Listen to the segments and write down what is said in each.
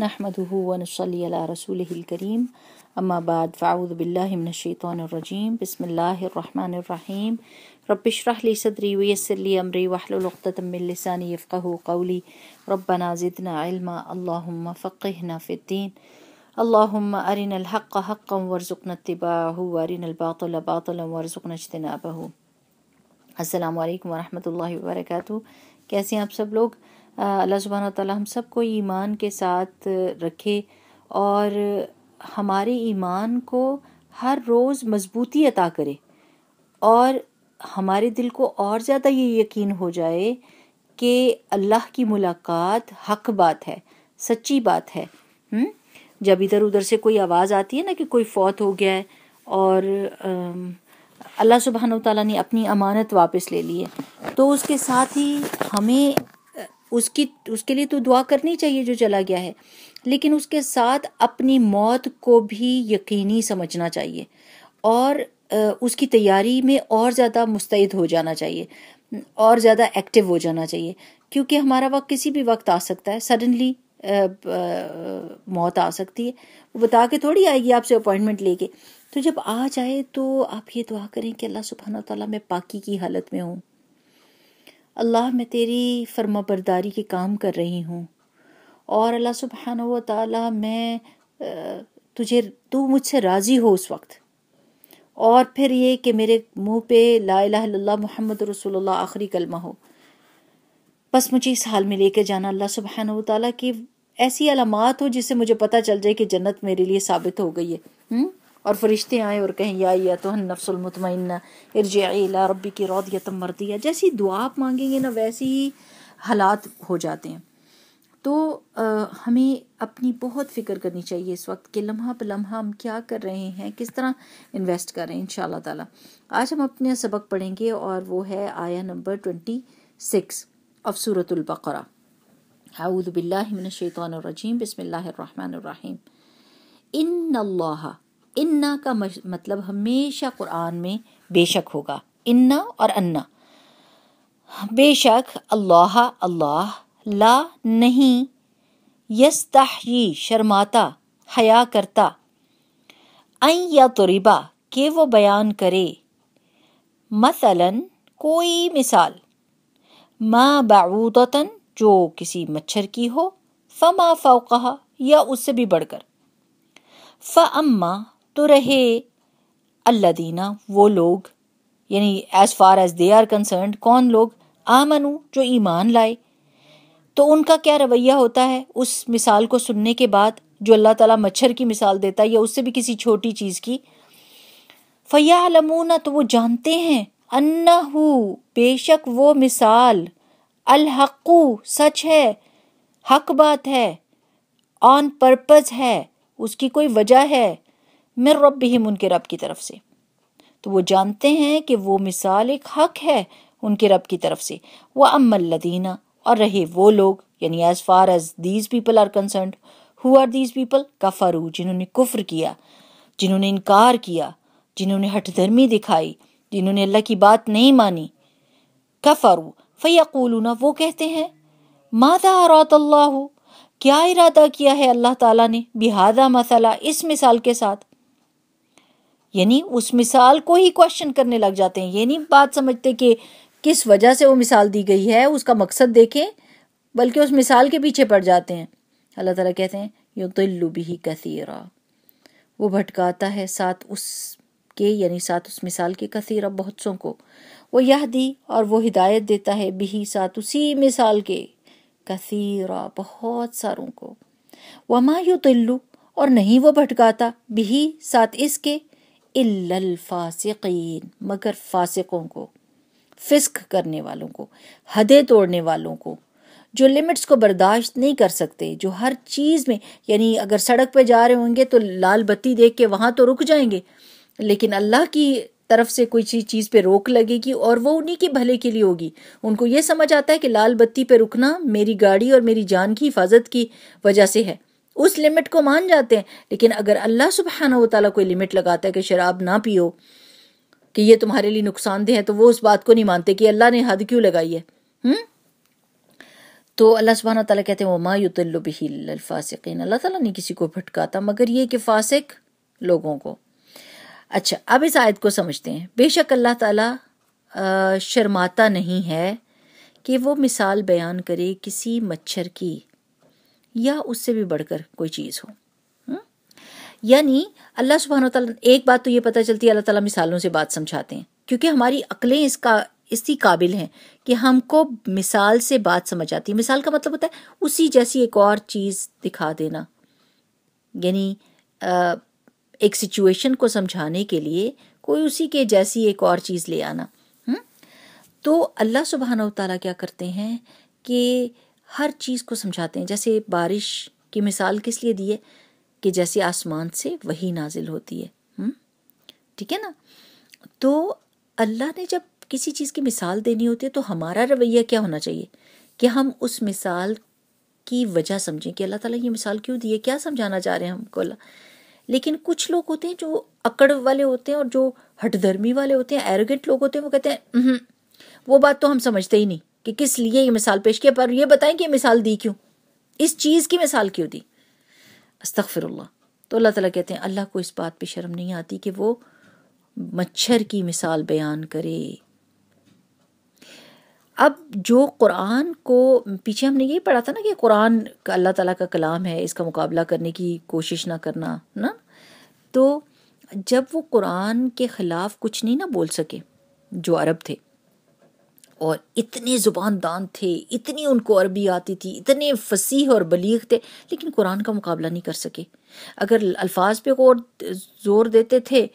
نحمده ونصلي على رسوله الكريم اما بعد فاعوذ بالله من من الشيطان الرجيم بسم الله الرحمن الرحيم رب اشرح لي لي صدري ويسر امري واحلل عقدة لساني يفقهوا قولي ربنا زدنا علما اللهم اللهم فقهنا في الدين ارنا الحق حقا وارزقنا وارزقنا اتباعه وارنا الباطل باطلا اجتنابه السلام علیکم و رحمۃ اللہ وبرکاتہ کیسے آپ سب لوگ اللہ سبحانہ وتعالی ہم سب کو ایمان کے ساتھ رکھے اور ہمارے ایمان کو ہر روز مضبوطی عطا کرے اور ہمارے دل کو اور زیادہ یہ یقین ہو جائے کہ اللہ کی ملاقات حق بات ہے سچی بات ہے جب ادھر ادھر سے کوئی آواز آتی ہے نا کہ کوئی فوت ہو گیا ہے اور اللہ و تعالیٰ نے اپنی امانت واپس لے لی ہے تو اس کے ساتھ ہی ہمیں اس کی اس کے لیے تو دعا کرنی چاہیے جو چلا گیا ہے لیکن اس کے ساتھ اپنی موت کو بھی یقینی سمجھنا چاہیے اور اس کی تیاری میں اور زیادہ مستعد ہو جانا چاہیے اور زیادہ ایکٹیو ہو جانا چاہیے کیونکہ ہمارا وقت کسی بھی وقت آ سکتا ہے سڈنلی موت آ سکتی ہے وہ بتا کے تھوڑی آئے گی آپ سے اپوائنٹمنٹ لے کے تو جب آ جائے تو آپ یہ دعا کریں کہ اللہ سبحانہ و تعالیٰ میں پاکی کی حالت میں ہوں اللہ میں تیری فرما برداری کے کام کر رہی ہوں اور اللہ سبحانہ و تعالیٰ میں تجھے تو مجھ سے راضی ہو اس وقت اور پھر یہ کہ میرے منہ پہ لا الہ الا اللہ محمد رسول اللہ آخری کلمہ ہو بس مجھے اس حال میں لے کے جانا اللہ سبحانہ و تعالیٰ کی ایسی علامات ہو جس سے مجھے پتہ چل جائے کہ جنت میرے لیے ثابت ہو گئی ہے ہم؟ اور فرشتے آئیں اور کہیں یا یا تو نفس المطمئنہ ربی کی رود مطمئن جیسی دعا آپ مانگیں گے نا ویسی ہی حالات ہو جاتے ہیں تو ہمیں اپنی بہت فکر کرنی چاہیے اس وقت کہ لمحہ پہ لمحہ ہم کیا کر رہے ہیں کس طرح انویسٹ کر رہے ہیں انشاءاللہ تعالی آج ہم اپنے سبق پڑھیں گے اور وہ ہے آیا نمبر ٹوئنٹی سکس باللہ البقرا الشیطان الرجیم بسم اللہ الرحمن الرحیم ان اللہ انا کا مطلب ہمیشہ قرآن میں بے شک ہوگا انا اور انا بے شک اللہ اللہ لا نہیں شرماتا حیا کرتا این یا تریبا کہ وہ بیان کرے مثلا کوئی مثال ما با جو کسی مچھر کی ہو فما فوقہ یا اس سے بھی بڑھ کر فاما تو رہے اللہ دینا وہ لوگ یعنی as far as they are concerned کون لوگ آمنو جو ایمان لائے تو ان کا کیا رویہ ہوتا ہے اس مثال کو سننے کے بعد جو اللہ تعالیٰ مچھر کی مثال دیتا ہے یا اس سے بھی کسی چھوٹی چیز کی فیا لمونہ تو وہ جانتے ہیں انا ہو بے شک وہ مثال الحق سچ ہے حق بات ہے آن پرپز ہے اس کی کوئی وجہ ہے مر رب ان کے رب کی طرف سے تو وہ جانتے ہیں کہ وہ مثال ایک حق ہے ان کے رب کی طرف سے وہ ام لدینہ اور رہے وہ لوگ یعنی as as far these these people people are are concerned who کفرو جنہوں نے کفر کیا جنہوں نے انکار کیا جنہوں نے ہٹ دھرمی دکھائی جنہوں نے اللہ کی بات نہیں مانی کفرو فیقولون فیقول وہ کہتے ہیں مادہ رات اللہ کیا ارادہ کیا ہے اللہ تعالیٰ نے بہادا مسئلہ اس مثال کے ساتھ یعنی اس مثال کو ہی کوشچن کرنے لگ جاتے ہیں یہ یعنی نہیں بات سمجھتے کہ کس وجہ سے وہ مثال دی گئی ہے اس کا مقصد دیکھیں بلکہ اس مثال کے پیچھے پڑ جاتے ہیں اللہ تعالیٰ کہتے ہیں یو ہی بہی وہ بھٹکاتا ہے ساتھ اس کے یعنی ساتھ اس مثال کے کثیرہ بہت سو کو وہ یہ دی اور وہ ہدایت دیتا ہے بھی ساتھ اسی مثال کے کثیرا بہت ساروں کو وما یو تلو اور نہیں وہ بھٹکاتا بھی ساتھ اس کے الفاسقین مگر فاسقوں کو فسک کرنے والوں کو حدے توڑنے والوں کو جو لمٹس کو برداشت نہیں کر سکتے جو ہر چیز میں یعنی اگر سڑک پہ جا رہے ہوں گے تو لال بتی دیکھ کے وہاں تو رک جائیں گے لیکن اللہ کی طرف سے کوئی چیز پہ روک لگے گی اور وہ انہی کے بھلے کے لیے ہوگی ان کو یہ سمجھ آتا ہے کہ لال بتی پہ رکنا میری گاڑی اور میری جان کی حفاظت کی وجہ سے ہے اس لمٹ کو مان جاتے ہیں لیکن اگر اللہ سبحانہ و تعالیٰ کوئی لمٹ لگاتا ہے کہ شراب نہ پیو کہ یہ تمہارے لیے نقصان دہ ہے تو وہ اس بات کو نہیں مانتے کہ اللہ نے حد کیوں لگائی ہے ہم؟ تو اللہ سبحانہ تعالیٰ کہتے ہیں عما یوت البی الفاص اللہ تعالیٰ نے کسی کو پھٹکاتا مگر یہ کہ فاسق لوگوں کو اچھا اب اس آیت کو سمجھتے ہیں بے شک اللہ تعالیٰ شرماتا نہیں ہے کہ وہ مثال بیان کرے کسی مچھر کی یا اس سے بھی بڑھ کر کوئی چیز ہو یعنی اللہ سبحانہ تعالیٰ ایک بات تو یہ پتہ چلتی ہے اللہ تعالیٰ مثالوں سے بات سمجھاتے ہیں کیونکہ ہماری عقلیں اس کا اسی قابل ہیں کہ ہم کو مثال سے بات سمجھ آتی ہے مثال کا مطلب ہوتا ہے اسی جیسی ایک اور چیز دکھا دینا یعنی ایک سچویشن کو سمجھانے کے لیے کوئی اسی کے جیسی ایک اور چیز لے آنا تو اللہ سبحانہ و تعالیٰ کیا کرتے ہیں کہ ہر چیز کو سمجھاتے ہیں جیسے بارش کی مثال کس لیے دی ہے کہ جیسے آسمان سے وہی نازل ہوتی ہے ٹھیک ہے نا تو اللہ نے جب کسی چیز کی مثال دینی ہوتی ہے تو ہمارا رویہ کیا ہونا چاہیے کہ ہم اس مثال کی وجہ سمجھیں کہ اللہ تعالیٰ یہ مثال کیوں دی ہے کیا سمجھانا چاہ رہے ہیں ہم کو اللہ لیکن کچھ لوگ ہوتے ہیں جو اکڑ والے ہوتے ہیں اور جو ہٹ درمی والے ہوتے ہیں ایروگنٹ لوگ ہوتے ہیں وہ کہتے ہیں وہ بات تو ہم سمجھتے ہی نہیں کہ کس لیے یہ مثال پیش کیا پر یہ بتائیں کہ یہ مثال دی کیوں اس چیز کی مثال کیوں دی استغفر اللہ تو اللہ تعالیٰ کہتے ہیں اللہ کو اس بات پہ شرم نہیں آتی کہ وہ مچھر کی مثال بیان کرے اب جو قرآن کو پیچھے ہم نے یہی پڑھا تھا نا کہ قرآن اللہ تعالیٰ کا کلام ہے اس کا مقابلہ کرنے کی کوشش نہ کرنا نا تو جب وہ قرآن کے خلاف کچھ نہیں نہ بول سکے جو عرب تھے اور اتنے زبان دان تھے اتنی ان کو عربی آتی تھی اتنے فصیح اور بلیغ تھے لیکن قرآن کا مقابلہ نہیں کر سکے اگر الفاظ پہ غور زور دیتے تھے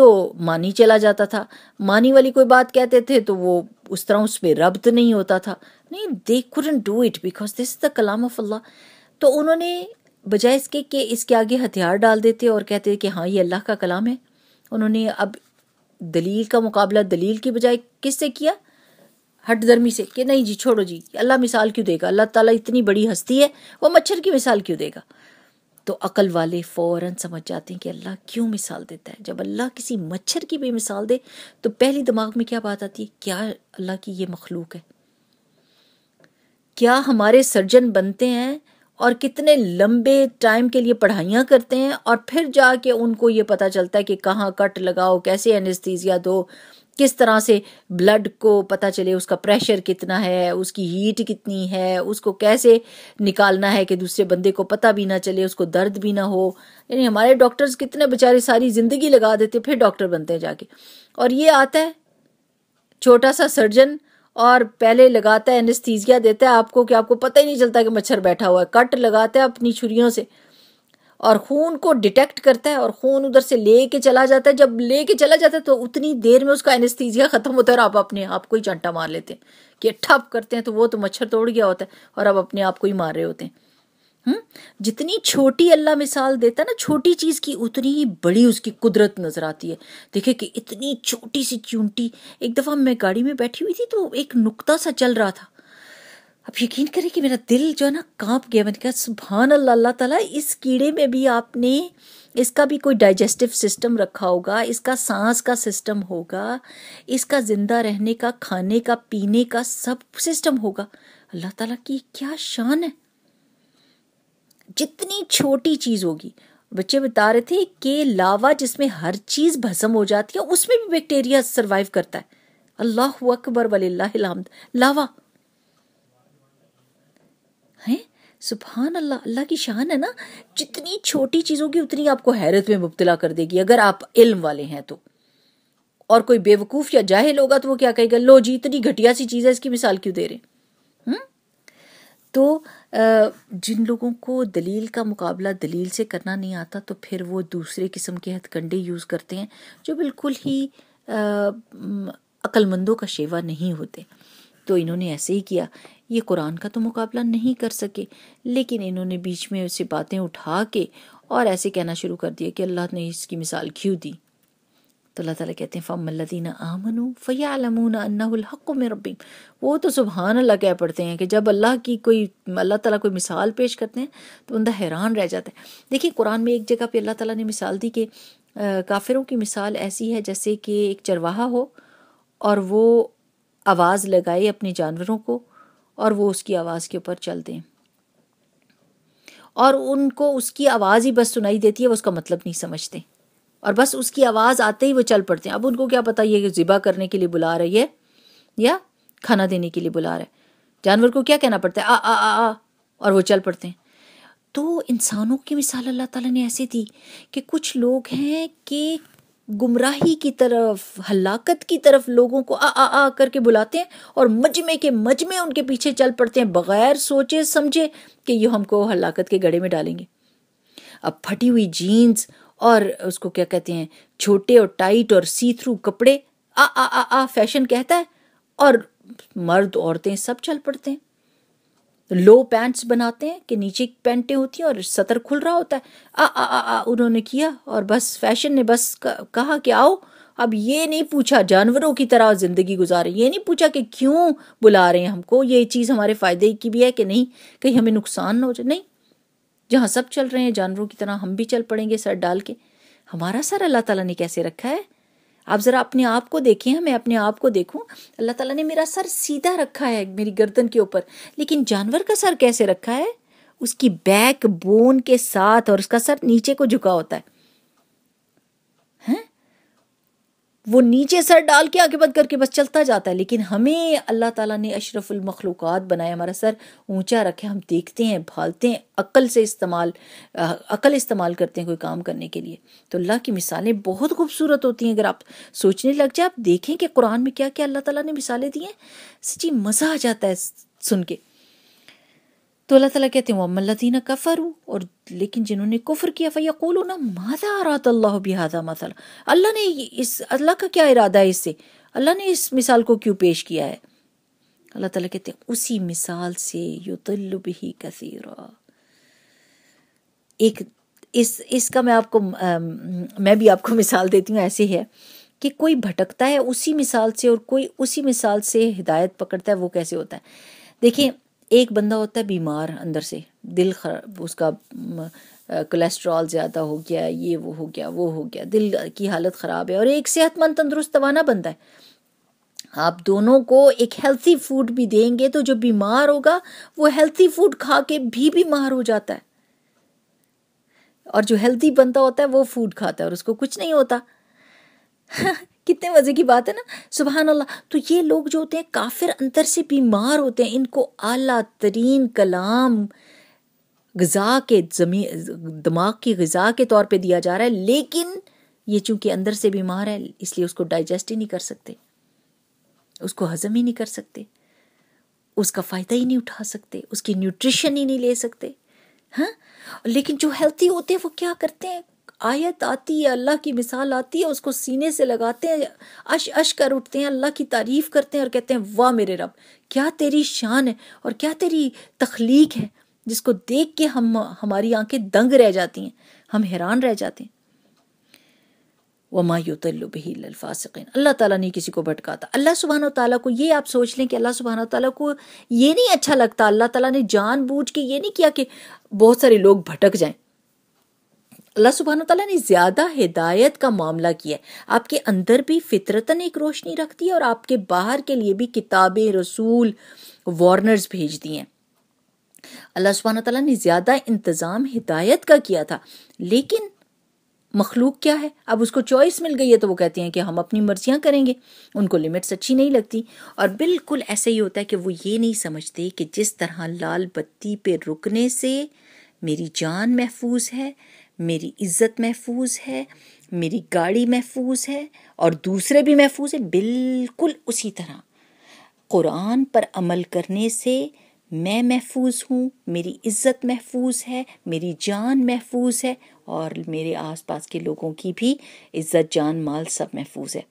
تو مانی چلا جاتا تھا مانی والی کوئی بات کہتے تھے تو وہ اس طرح اس پہ ربط نہیں ہوتا تھا نہیں they do it because this is the کلام آف اللہ تو انہوں نے بجائے اس کے کہ اس کے آگے ہتھیار ڈال دیتے اور کہتے کہ ہاں یہ اللہ کا کلام ہے انہوں نے اب دلیل کا مقابلہ دلیل کی بجائے کس سے کیا ہٹ درمی سے کہ نہیں جی چھوڑو جی اللہ مثال کیوں دے گا اللہ تعالیٰ اتنی بڑی ہستی ہے وہ مچھر کی مثال کیوں دے گا تو عقل والے سمجھ جاتے ہیں کہ اللہ کیوں مثال دیتا ہے جب اللہ کسی مچھر کی بھی مثال دے تو پہلی دماغ میں کیا بات آتی ہے کیا اللہ کی یہ مخلوق ہے کیا ہمارے سرجن بنتے ہیں اور کتنے لمبے ٹائم کے لیے پڑھائیاں کرتے ہیں اور پھر جا کے ان کو یہ پتا چلتا ہے کہ کہاں کٹ لگاؤ کیسے انستیزیا دو کس طرح سے بلڈ کو پتا چلے اس کا پریشر کتنا ہے اس کی ہیٹ کتنی ہے اس کو کیسے نکالنا ہے کہ دوسرے بندے کو پتہ بھی نہ چلے اس کو درد بھی نہ ہو یعنی ہمارے ڈاکٹرز کتنے بچارے ساری زندگی لگا دیتے پھر ڈاکٹر بنتے ہیں جا کے اور یہ آتا ہے چھوٹا سا سرجن اور پہلے لگاتا ہے انستیزیا دیتا ہے آپ کو کہ آپ کو پتہ ہی نہیں چلتا کہ مچھر بیٹھا ہوا ہے کٹ لگاتا ہے اپنی چھریوں سے اور خون کو ڈیٹیکٹ کرتا ہے اور خون ادھر سے لے کے چلا جاتا ہے جب لے کے چلا جاتا ہے تو اتنی دیر میں اس کا انستیزیا ختم ہوتا ہے اور آپ اپنے آپ کو ہی چانٹا مار لیتے ہیں کہ ٹھپ کرتے ہیں تو وہ تو مچھر توڑ گیا ہوتا ہے اور آپ اپنے آپ کو ہی مار رہے ہوتے ہیں جتنی چھوٹی اللہ مثال دیتا ہے نا چھوٹی چیز کی اتنی ہی بڑی اس کی قدرت نظر آتی ہے دیکھے کہ اتنی چھوٹی سی چونٹی ایک دفعہ میں گاڑی میں بیٹھی ہوئی تھی تو ایک نقطہ سا چل رہا تھا آپ یقین کریں کہ میرا دل جو ہے نا کانپ گیا میں نے کہا سبحان اللہ اللہ تعالیٰ اس کیڑے میں بھی آپ نے اس کا بھی کوئی ڈائجسٹو سسٹم رکھا ہوگا اس کا سانس کا سسٹم ہوگا اس کا زندہ رہنے کا کھانے کا پینے کا سب سسٹم ہوگا اللہ تعالیٰ کی کیا شان ہے جتنی چھوٹی چیز ہوگی بچے بتا رہے تھے کہ لاوا جس میں ہر چیز بھسم ہو جاتی ہے اس میں بھی بیکٹیریا سروائیو کرتا ہے اللہ اکبر ولی اللہ لاوا ہیں سبحان اللہ اللہ کی شان ہے نا جتنی چھوٹی چیزوں کی اتنی آپ کو حیرت میں مبتلا کر دے گی اگر آپ علم والے ہیں تو اور کوئی بے وقوف یا جاہل ہوگا تو وہ کیا کہے گا لو جی اتنی گھٹیا سی چیز ہے اس کی مثال کیوں دے رہے ہیں تو جن لوگوں کو دلیل کا مقابلہ دلیل سے کرنا نہیں آتا تو پھر وہ دوسرے قسم کے ہتھ کنڈے یوز کرتے ہیں جو بالکل ہی عقل مندوں کا شیوا نہیں ہوتے تو انہوں نے ایسے ہی کیا یہ قرآن کا تو مقابلہ نہیں کر سکے لیکن انہوں نے بیچ میں اسے باتیں اٹھا کے اور ایسے کہنا شروع کر دیا کہ اللہ نے اس کی مثال کیوں دی تو اللہ تعالیٰ کہتے ہیں فم الدین آمن فیا علمون الحق و وہ تو سبحان اللہ کہہ پڑھتے ہیں کہ جب اللہ کی کوئی اللہ تعالیٰ کوئی مثال پیش کرتے ہیں تو اندہ حیران رہ جاتا ہے دیکھیں قرآن میں ایک جگہ پہ اللہ تعالیٰ نے مثال دی کہ کافروں کی مثال ایسی ہے جیسے کہ ایک چرواہا ہو اور وہ آواز لگائے اپنے جانوروں کو اور وہ اس کی آواز کے اوپر چلتے ہیں اور ان کو اس اس اس کی کی آواز آواز ہی ہی بس بس سنائی دیتی ہے وہ وہ کا مطلب نہیں سمجھتے اور آتے چل پڑتے ہیں اب ان کو کیا پتا یہ ذبح کرنے کے لیے بلا رہی ہے یا کھانا دینے کے لیے بلا رہا ہے جانور کو کیا کہنا پڑتا ہے آ آ آ اور وہ چل پڑتے ہیں تو انسانوں کی مثال اللہ تعالیٰ نے ایسی دی کہ کچھ لوگ ہیں کہ گمراہی کی طرف ہلاکت کی طرف لوگوں کو آ آ آ کر کے بلاتے ہیں اور مجمے کے مجمے ان کے پیچھے چل پڑتے ہیں بغیر سوچے سمجھے کہ یہ ہم کو ہلاکت کے گڑے میں ڈالیں گے اب پھٹی ہوئی جینز اور اس کو کیا کہتے ہیں چھوٹے اور ٹائٹ اور سی تھرو کپڑے آ آ آ آ فیشن کہتا ہے اور مرد عورتیں سب چل پڑتے ہیں لو پینٹس بناتے ہیں کہ نیچے پینٹیں ہوتی ہیں اور سطر کھل رہا ہوتا ہے آ آ آ آ انہوں نے کیا اور بس فیشن نے بس کہا کہ آؤ اب یہ نہیں پوچھا جانوروں کی طرح زندگی گزارے یہ نہیں پوچھا کہ کیوں بلا رہے ہیں ہم کو یہ چیز ہمارے فائدے کی بھی ہے کہ نہیں کہیں ہمیں نقصان نہ ہو جائے نہیں جہاں سب چل رہے ہیں جانوروں کی طرح ہم بھی چل پڑیں گے سر ڈال کے ہمارا سر اللہ تعالیٰ نے کیسے رکھا ہے آپ ذرا اپنے آپ کو دیکھیں ہاں، میں اپنے آپ کو دیکھوں اللہ تعالیٰ نے میرا سر سیدھا رکھا ہے میری گردن کے اوپر لیکن جانور کا سر کیسے رکھا ہے اس کی بیک بون کے ساتھ اور اس کا سر نیچے کو جھکا ہوتا ہے وہ نیچے سر ڈال کے آگے بد کر کے بس چلتا جاتا ہے لیکن ہمیں اللہ تعالیٰ نے اشرف المخلوقات بنایا ہمارا سر اونچا رکھے ہم دیکھتے ہیں بھالتے ہیں عقل سے استعمال عقل استعمال کرتے ہیں کوئی کام کرنے کے لیے تو اللہ کی مثالیں بہت خوبصورت ہوتی ہیں اگر آپ سوچنے لگ جائے آپ دیکھیں کہ قرآن میں کیا کیا اللہ تعالیٰ نے مثالیں دی ہیں سچی مزہ آ جاتا ہے سن کے تو اللہ تعالیٰ کہتے ہیں کفر ہوں اور لیکن جنہوں نے کفر کیا اللہ اللہ نے اس کا کیا ارادہ ہے اس سے اللہ نے اس مثال کو کیوں پیش کیا ہے اللہ تعالیٰ کہتے ہیں اسی مثال سے کثیر ایک اس اس کا میں آپ کو میں بھی آپ کو مثال دیتی ہوں ایسے ہے کہ کوئی بھٹکتا ہے اسی مثال سے اور کوئی اسی مثال سے ہدایت پکڑتا ہے وہ کیسے ہوتا ہے دیکھیں ایک بندہ ہوتا ہے بیمار اندر سے دل خراب اس کا کولیسٹرول زیادہ ہو گیا یہ وہ ہو گیا وہ ہو گیا دل کی حالت خراب ہے اور ایک صحت مند تندرست توانا بندہ ہے آپ دونوں کو ایک ہیلتھی فوڈ بھی دیں گے تو جو بیمار ہوگا وہ ہیلتھی فوڈ کھا کے بھی بیمار ہو جاتا ہے اور جو ہیلتھی بندہ ہوتا ہے وہ فوڈ کھاتا ہے اور اس کو کچھ نہیں ہوتا کتنے مزے کی بات ہے نا سبحان اللہ تو یہ لوگ جو ہوتے ہیں کافر اندر سے بیمار ہوتے ہیں ان کو اعلیٰ ترین کلام غذا کے زمین دماغ کی غذا کے طور پہ دیا جا رہا ہے لیکن یہ چونکہ اندر سے بیمار ہے اس لیے اس کو ڈائجسٹ ہی نہیں کر سکتے اس کو ہضم ہی نہیں کر سکتے اس کا فائدہ ہی نہیں اٹھا سکتے اس کی نیوٹریشن ہی نہیں لے سکتے ہاں لیکن جو ہیلتھی ہوتے ہیں وہ کیا کرتے ہیں آیت آتی ہے اللہ کی مثال آتی ہے اس کو سینے سے لگاتے ہیں اش اش کر اٹھتے ہیں اللہ کی تعریف کرتے ہیں اور کہتے ہیں واہ میرے رب کیا تیری شان ہے اور کیا تیری تخلیق ہے جس کو دیکھ کے ہم ہماری آنکھیں دنگ رہ جاتی ہیں ہم حیران رہ جاتے ہیں مایوت البح الفاسقین اللہ تعالیٰ نے کسی کو بھٹکاتا اللہ سبحانہ و تعالیٰ کو یہ آپ سوچ لیں کہ اللہ سبحانہ و تعالیٰ کو یہ نہیں اچھا لگتا اللہ تعالیٰ نے جان بوجھ کے یہ نہیں کیا کہ بہت سارے لوگ بھٹک جائیں اللہ سبحانہ تعالیٰ نے زیادہ ہدایت کا معاملہ کیا ہے آپ کے اندر بھی فطرتاً ایک روشنی رکھتی ہے اور آپ کے باہر کے لیے بھی کتابیں رسول وارنرز بھیج دی ہیں اللہ سبحانہ تعالیٰ نے زیادہ انتظام ہدایت کا کیا تھا لیکن مخلوق کیا ہے اب اس کو چوائس مل گئی ہے تو وہ کہتے ہیں کہ ہم اپنی مرضیاں کریں گے ان کو لمٹس اچھی نہیں لگتی اور بالکل ایسا ہی ہوتا ہے کہ وہ یہ نہیں سمجھتے کہ جس طرح لال بتی پہ رکنے سے میری جان محفوظ ہے میری عزت محفوظ ہے میری گاڑی محفوظ ہے اور دوسرے بھی محفوظ ہیں بالکل اسی طرح قرآن پر عمل کرنے سے میں محفوظ ہوں میری عزت محفوظ ہے میری جان محفوظ ہے اور میرے آس پاس کے لوگوں کی بھی عزت جان مال سب محفوظ ہے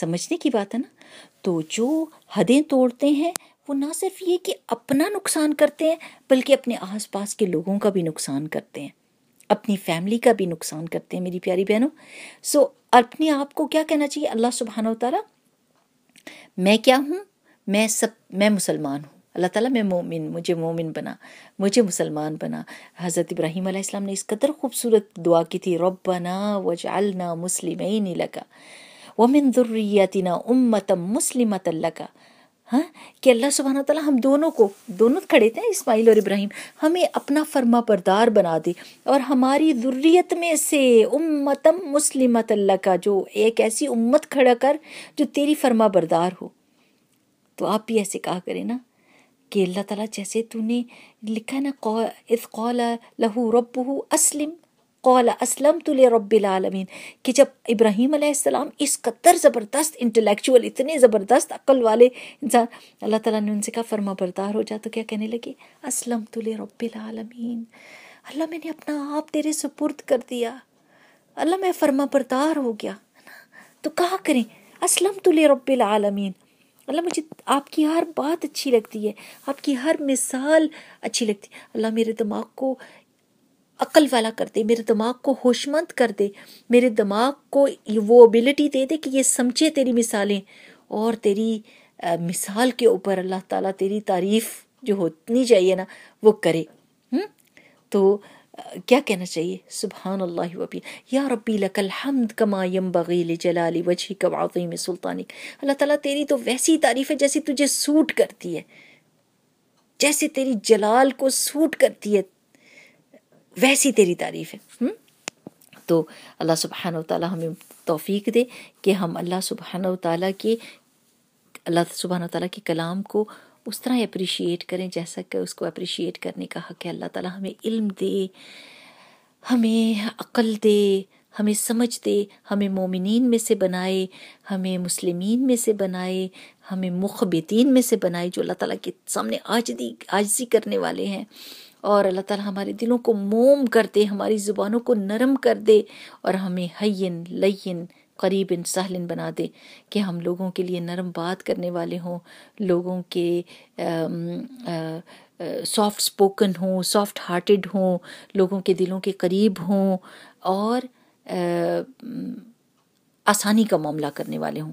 سمجھنے کی بات ہے نا تو جو حدیں توڑتے ہیں وہ نہ صرف یہ کہ اپنا نقصان کرتے ہیں بلکہ اپنے آس پاس کے لوگوں کا بھی نقصان کرتے ہیں اپنی فیملی کا بھی نقصان کرتے ہیں میری پیاری بہنوں سو so, اپنے آپ کو کیا کہنا چاہیے اللہ سبحانہ و تعالیٰ میں کیا ہوں میں سب میں مسلمان ہوں اللہ تعالیٰ میں مومن مجھے مومن بنا مجھے مسلمان بنا حضرت ابراہیم علیہ السلام نے اس قدر خوبصورت دعا کی تھی ربنا وجعلنا مسلمین لکا ومن ذریتنا امتا مسلمتا لکا ہاں کہ اللہ سبحانہ تعالیٰ ہم دونوں کو دونوں کھڑے تھے اسماعیل اور ابراہیم ہمیں اپنا فرما بردار بنا دے اور ہماری ذریت میں سے امتم مسلمت اللہ کا جو ایک ایسی امت کھڑا کر جو تیری فرما بردار ہو تو آپ بھی ایسے کہا کریں نا کہ اللہ تعالیٰ جیسے تو نے لکھا نا قلا لہو رب اسلم قول اسلم تل رب العالمین کہ جب ابراہیم علیہ السلام اس قطر زبردست انٹلیکچول اتنے زبردست عقل والے انسان اللہ تعالیٰ نے ان سے کہا فرما بردار ہو جا تو کیا کہنے لگے اسلم تل رب العالمین اللہ میں نے اپنا آپ تیرے سپرد کر دیا اللہ میں فرما بردار ہو گیا تو کہا کریں اسلم تو لے رب العالمین اللہ مجھے آپ کی ہر بات اچھی لگتی ہے آپ کی ہر مثال اچھی لگتی ہے اللہ میرے دماغ کو عقل والا کر دے میرے دماغ کو ہوش مند کر دے میرے دماغ کو وہ ابیلٹی دے دے کہ یہ سمجھے تیری مثالیں اور تیری مثال کے اوپر اللہ تعالیٰ تیری تعریف جو ہونی چاہیے نا وہ کرے تو کیا کہنا چاہیے سبحان اللہ یا ربی لک الحمد کما یم بغیل جلال وجہ عظیم سلطانی اللہ تعالیٰ تیری تو ویسی تعریف ہے جیسی تجھے سوٹ کرتی ہے جیسے تیری جلال کو سوٹ کرتی ہے ویسی تیری تعریف ہے تو اللہ سبحانہ و تعالیٰ ہمیں توفیق دے کہ ہم اللہ سبحانہ و تعالیٰ کے اللہ سبحانہ و تعالیٰ کے کلام کو اس طرح اپریشیٹ کریں جیسا کہ اس کو اپریشیٹ کرنے کا حق ہے اللہ تعالیٰ ہمیں علم دے ہمیں عقل دے ہمیں سمجھ دے ہمیں مومنین میں سے بنائے ہمیں مسلمین میں سے بنائے ہمیں مخبتین میں سے بنائے جو اللہ تعالیٰ کے سامنے عاجدی آجزی کرنے والے ہیں اور اللہ تعالیٰ ہمارے دلوں کو موم کر دے ہماری زبانوں کو نرم کر دے اور ہمیں حین لین قریب سہلن بنا دے کہ ہم لوگوں کے لیے نرم بات کرنے والے ہوں لوگوں کے سافٹ اسپوکن ہوں سافٹ ہارٹڈ ہوں لوگوں کے دلوں کے قریب ہوں اور آسانی کا معاملہ کرنے والے ہوں